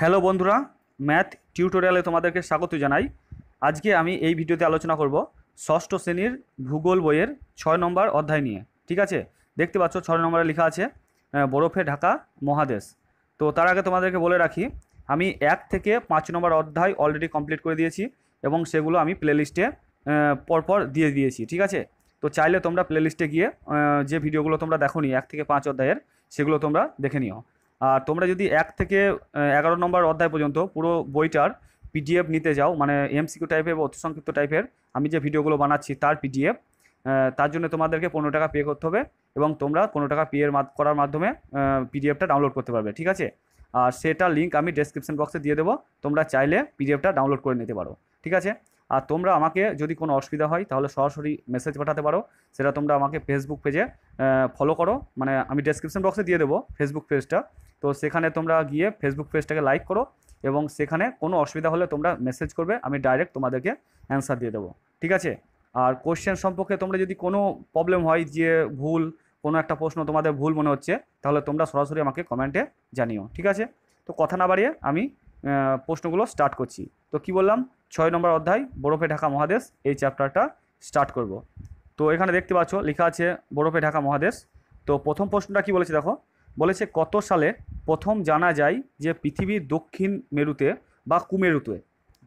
hello বন্ধুরা math টিউটোরিয়ালে তোমাদেরকে স্বাগত জানাই আজকে আমি এই ভিডিওতে আলোচনা করব ষষ্ঠ শ্রেণীর ভূগোল বইয়ের ছয় নম্বর অধ্যায় নিয়ে ঠিক আছে দেখতে পাচ্ছ ছয় নম্বরে লেখা আছে বরফে ঢাকা মহাদেশ তো তার আগে তোমাদেরকে বলে রাখি আমি এক থেকে পাঁচ নম্বর অধ্যায় অলরেডি কমপ্লিট করে দিয়েছি এবং সেগুলো আমি প্লেলিস্টে পরপর দিয়ে দিয়েছি ঠিক আছে তো চাইলে তোমরা প্লেলিস্টে গিয়ে যে ভিডিওগুলো তোমরা দেখো নি এক থেকে পাঁচ অধ্যায়ের সেগুলো তোমরা দেখে নিও আর তোমরা যদি এক থেকে এগারো নম্বর অধ্যায় পর্যন্ত পুরো বইটার পিডিএফ নিতে যাও মানে এমসিকিউ টাইপের বা অতি সংক্ষিপ্ত টাইপের আমি যে ভিডিওগুলো বানাচ্ছি তার পিডিএফ তার জন্য তোমাদেরকে পনেরো টাকা পে করতে হবে এবং তোমরা পনেরো টাকা পে করার মাধ্যমে পিডিএফটা ডাউনলোড করতে পারবে ঠিক আছে আর সেটা লিঙ্ক আমি ডেসক্রিপশন বক্সে দিয়ে দেবো তোমরা চাইলে পিডিএফটা ডাউনলোড করে নিতে পারো ঠিক আছে আর তোমরা আমাকে যদি কোনো অসুবিধা হয় তাহলে সরাসরি মেসেজ পাঠাতে পারো সেটা তোমরা আমাকে ফেসবুক পেজে ফলো করো মানে আমি ডেসক্রিপশন বক্সে দিয়ে দেবো ফেসবুক পেজটা তো সেখানে তোমরা গিয়ে ফেসবুক পেজটাকে লাইক করো এবং সেখানে কোনো অসুবিধা হলে তোমরা মেসেজ করবে আমি ডাইরেক্ট তোমাদেরকে অ্যান্সার দিয়ে দেবো ঠিক আছে আর কোশ্চেন সম্পর্কে তোমরা যদি কোনো প্রবলেম হয় যে ভুল কোনো একটা প্রশ্ন তোমাদের ভুল মনে হচ্ছে তাহলে তোমরা সরাসরি আমাকে কমেন্টে জানিও ঠিক আছে তো কথা না বাড়িয়ে আমি প্রশ্নগুলো স্টার্ট করছি তো কি বললাম ছয় নম্বর অধ্যায় বরফে ঢাকা মহাদেশ এই চ্যাপ্টারটা স্টার্ট করব তো এখানে দেখতে পাচ্ছ লেখা আছে বরফে ঢাকা মহাদেশ তো প্রথম প্রশ্নটা কি বলেছে দেখো বলেছে কত সালে প্রথম জানা যায় যে পৃথিবীর দক্ষিণ মেরুতে বা কুমেরুতে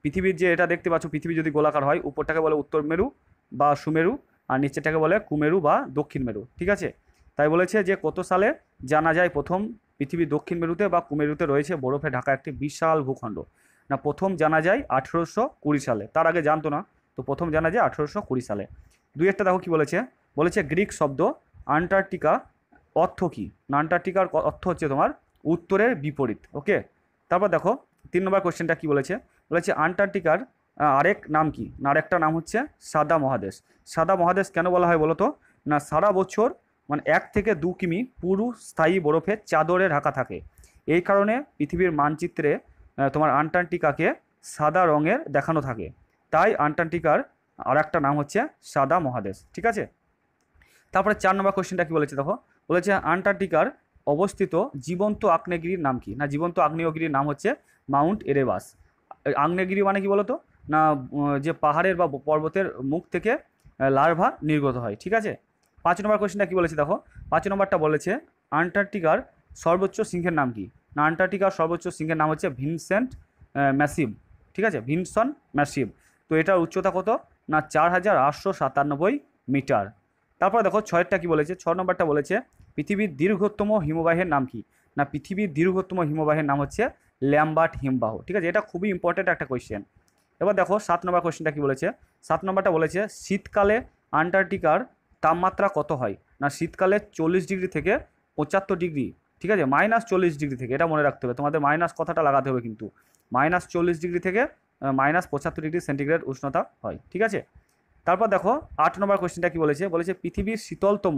পৃথিবীর যে এটা দেখতে পাচ্ছ পৃথিবী যদি গোলাকার হয় উপরটাকে বলে উত্তর মেরু বা সুমেরু আর নিচেরটাকে বলে কুমেরু বা দক্ষিণ মেরু ঠিক আছে তাই বলেছে যে কত সালে জানা যায় প্রথম পৃথিবীর দক্ষিণ মেরুতে বা কুমেরুতে রয়েছে বরফে ঢাকা একটি বিশাল ভূখণ্ড না প্রথম জানা যায় আঠেরোশো কুড়ি সালে তার আগে জানতো না তো প্রথম জানা যায় আঠেরোশো কুড়ি সালে দুই একটা দেখো কী বলেছে বলেছে গ্রিক শব্দ আন্টার্কটিকা অর্থ কী নান্টার্টিকার অর্থ হচ্ছে তোমার উত্তরের বিপরীত ওকে তারপর দেখো তিন নম্বর কোশ্চেনটা কী বলেছে বলেছে আন্টার্কটিকার আরেক নাম কি না আরেকটা নাম হচ্ছে সাদা মহাদেশ সাদা মহাদেশ কেন বলা হয় বলো তো না সারা বছর মানে এক থেকে দু কিমি পুরু স্থায়ী বরফে চাদরে ঢাকা থাকে এই কারণে পৃথিবীর মানচিত্রে তোমার আন্টার্কটিকাকে সাদা রঙের দেখানো থাকে তাই আন্টার্কটিকার আর একটা নাম হচ্ছে সাদা মহাদেশ ঠিক আছে তারপরে চার নম্বর কোশ্চেনটা কী বলেছে দেখো বলেছে আন্টার্কটিকার অবস্থিত জীবন্ত আগ্নেয়গিরির নাম কি না জীবন্ত আগ্নেয়গিরির নাম হচ্ছে মাউন্ট এরেবাস আগ্নেয়গিরি মানে কি বলতো না যে পাহাড়ের বা পর্বতের মুখ থেকে লার্ভা নির্গত হয় ঠিক আছে পাঁচ নম্বর কোয়েশ্চেনটা কী বলেছে দেখো পাঁচ নম্বরটা বলেছে আন্টার্কটিকার সর্বোচ্চ সিংহের নাম কি না আন্টার্কটিকার সর্বোচ্চ সিংহের নাম হচ্ছে ভিনসেন্ট ম্যাসিভ ঠিক আছে ভিনসন ম্যাসিভ তো এটার উচ্চতা কত না চার হাজার আটশো সাতানব্বই মিটার তারপর দেখো ছয়েরটা কি বলেছে ছ নম্বরটা বলেছে পৃথিবীর দীর্ঘতম হিমবাহের নাম কি না পৃথিবীর দীর্ঘতম হিমবাহের নাম হচ্ছে ল্যাম্বার্ট হিমবাহ ঠিক আছে এটা খুবই ইম্পর্টেন্ট একটা কোয়েশ্চেন এবার দেখো সাত নম্বর কোয়েশ্চেনটা কী বলেছে সাত নম্বরটা বলেছে শীতকালে আন্টার্কটিকার তাপমাত্রা কত হয় না শীতকালে চল্লিশ ডিগ্রি থেকে পঁচাত্তর ডিগ্রি ঠিক আছে মাইনাস চল্লিশ ডিগ্রি থেকে এটা মনে রাখতে হবে তোমাদের মাইনাস কথাটা লাগাতে হবে কিন্তু মাইনাস চল্লিশ ডিগ্রি থেকে মাইনাস পঁচাত্তর ডিগ্রি সেন্টিগ্রেড উষ্ণতা হয় ঠিক আছে তারপর দেখো আট নম্বর কোয়েশ্চেনটা কি বলেছে বলেছে পৃথিবীর শীতলতম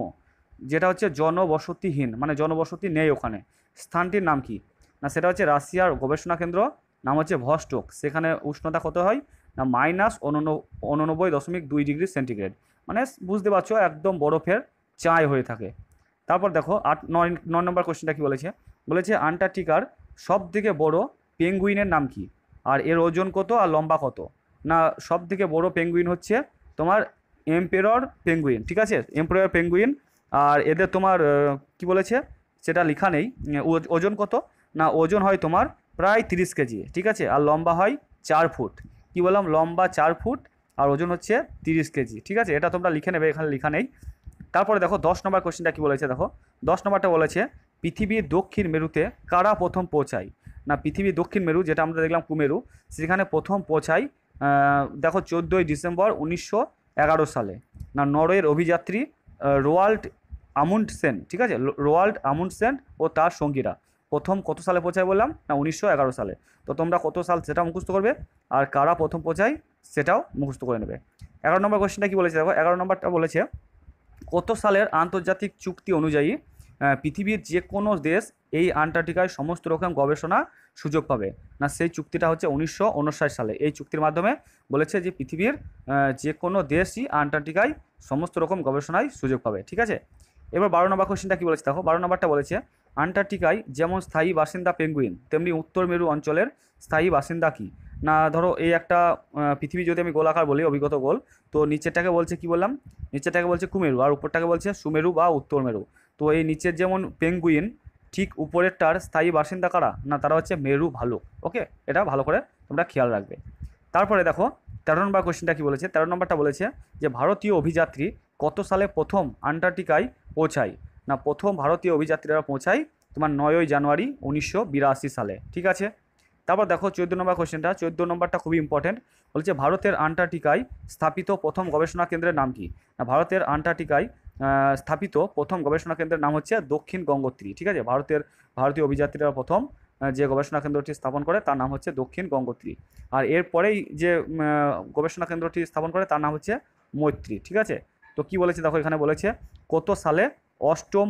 যেটা হচ্ছে জনবসতিহীন মানে জনবসতি নেই ওখানে স্থানটির নাম কি না সেটা হচ্ছে রাশিয়ার গবেষণা কেন্দ্র নাম হচ্ছে ভস্টক সেখানে উষ্ণতা কত হয় না মাইনাস উননব্বই দশমিক দুই ডিগ্রি সেন্টিগ্রেড মানে বুঝতে পারছো একদম বরফের চায় হয়ে থাকে তারপর দেখো আট নয় নয় নম্বর কোয়েশ্চেনটা কি বলেছে বলেছে আন্টার্কটিকার সব থেকে বড় পেঙ্গুইনের নাম কি আর এর ওজন কত আর লম্বা কত না সব থেকে বড় পেঙ্গুইন হচ্ছে তোমার এম্পেরর পেঙ্গুইন ঠিক আছে এম্পেরর পেঙ্গুইন আর এদের তোমার কি বলেছে সেটা লেখা নেই ওজন কত না ওজন হয় তোমার প্রায় তিরিশ কেজি ঠিক আছে আর লম্বা হয় চার ফুট কি বললাম লম্বা চার ফুট আর ওজন হচ্ছে তিরিশ কেজি ঠিক আছে এটা তোমরা লিখে নেবে এখানে লেখা নেই তারপরে দেখো দশ নম্বর কোশ্চেনটা কী বলেছে দেখো দশ নম্বরটা বলেছে পৃথিবীর দক্ষিণ মেরুতে কারা প্রথম পৌঁছায় না পৃথিবীর দক্ষিণ মেরু যেটা আমরা দেখলাম কুমেরু সেখানে প্রথম পৌঁছায় দেখো চোদ্দোই ডিসেম্বর উনিশশো এগারো সালে না নরওয়ের অভিযাত্রী রোয়াল্ড আমুন্ডসেন ঠিক আছে রোয়াল্ড আমুন্ডসেন ও তার সঙ্গীরা প্রথম কত সালে পৌঁছায় বললাম না উনিশশো এগারো সালে তো তোমরা কত সাল সেটা মুখস্থ করবে আর কারা প্রথম পৌঁছায় সেটাও মুখস্থ করে নেবে এগারো নম্বর কোয়েশ্চেনটা কী বলেছে দেখো এগারো নম্বরটা বলেছে কত সালের আন্তর্জাতিক চুক্তি অনুযায়ী পৃথিবীর যে কোনো দেশ এই আন্টার্কটিকায় সমস্ত রকম গবেষণা সুযোগ পাবে না সেই চুক্তিটা হচ্ছে উনিশশো সালে এই চুক্তির মাধ্যমে বলেছে যে পৃথিবীর যে কোনো দেশই আন্টার্কটিকায় সমস্ত রকম গবেষণায় সুযোগ পাবে ঠিক আছে এবার বারো নম্বর কোশ্চিনটা কী বলেছে দেখো বারো নম্বরটা বলেছে আন্টার্কটিকায় যেমন স্থায়ী বাসিন্দা পেঙ্গুইন তেমনি উত্তর মেরু অঞ্চলের স্থায়ী বাসিন্দা কী না ধরো এই একটা পৃথিবী যদি আমি গোলাকার বলি অভিজ্ঞত গোল তো নিচেরটাকে বলছে কি বললাম নিচেরটাকে বলছে কুমেরু আর উপরটাকে বলছে সুমেরু বা উত্তর মেরু তো এই নিচের যেমন পেঙ্গুইন ঠিক উপরেরটার স্থায়ী বাসিন্দা কারা না তারা হচ্ছে মেরু ভালো ওকে এটা ভালো করে তোমরা খেয়াল রাখবে তারপরে দেখো তেরো নম্বর কোয়েশ্চেনটা কী বলেছে তেরো নম্বরটা বলেছে যে ভারতীয় অভিযাত্রী কত সালে প্রথম আন্টার্কটিকায় পৌঁছায় না প্রথম ভারতীয় অভিযাত্রীরা পৌঁছায় তোমার নয়ই জানুয়ারি উনিশশো সালে ঠিক আছে তারপর দেখো চোদ্দো নম্বর কোয়েশ্চেনটা চোদ্দো নম্বরটা খুবই ইম্পর্টেন্ট বলছে ভারতের আন্টার্কটিকায় স্থাপিত প্রথম গবেষণা কেন্দ্রের নাম কি না ভারতের আন্টার্কটিকায় স্থাপিত প্রথম গবেষণা কেন্দ্রের নাম হচ্ছে দক্ষিণ গঙ্গোত্রী ঠিক আছে ভারতের ভারতীয় অভিযাত্রীরা প্রথম যে গবেষণা কেন্দ্রটি স্থাপন করে তার নাম হচ্ছে দক্ষিণ গঙ্গোত্রী আর এরপরেই যে গবেষণা কেন্দ্রটি স্থাপন করে তার নাম হচ্ছে মৈত্রী ঠিক আছে তো কি বলেছে দেখো এখানে বলেছে কত সালে অষ্টম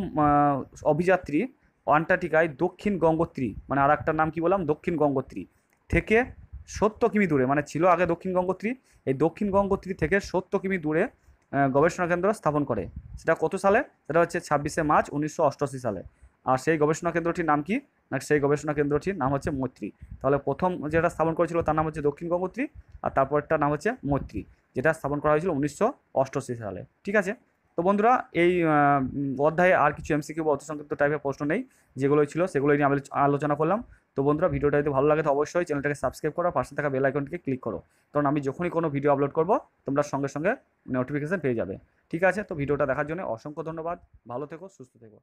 অভিযাত্রী অ্যান্টার্কটিকায় দক্ষিণ গঙ্গোত্রী মানে আর একটার নাম কি বললাম দক্ষিণ গঙ্গোত্রী থেকে সত্তর কিমি দূরে মানে ছিল আগে দক্ষিণ গঙ্গোত্রী এই দক্ষিণ গঙ্গোত্রী থেকে সত্তর কিমি দূরে গবেষণা কেন্দ্র স্থাপন করে সেটা কত সালে সেটা হচ্ছে ছাব্বিশে মার্চ উনিশশো সালে আর সেই গবেষণা কেন্দ্রটির নাম কি না সেই গবেষণা কেন্দ্রটির নাম হচ্ছে মৈত্রী তাহলে প্রথম যেটা স্থাপন করেছিল তার নাম হচ্ছে দক্ষিণ গঙ্গোত্রী আর তারপরটার নাম হচ্ছে মৈত্রী যেটা স্থাপন করা হয়েছিল উনিশশো সালে ঠিক আছে তো বন্ধুরা এই অধ্যায়ে আর কিছু এমসিকিউ বা অর্থ সংক্ষিপ্ত টাইপের প্রশ্ন নেই যেগুলোই ছিল সেগুলোই নিয়ে আলোচনা করলাম তো বন্ধুরা ভিডিওটা যদি ভালো লাগে তো অবশ্যই চ্যানেলটাকে সাবস্ক্রাইব করো পাশে থাকা বেল আইকনটিকে ক্লিক করো কারণ আমি যখনই কোনো ভিডিও আপলোড করব তোমরা সঙ্গে সঙ্গে নোটিফিকেশান পেয়ে যাবে ঠিক আছে তো ভিডিওটা দেখার জন্য অসংখ্য ধন্যবাদ ভালো থেকো সুস্থ থেকো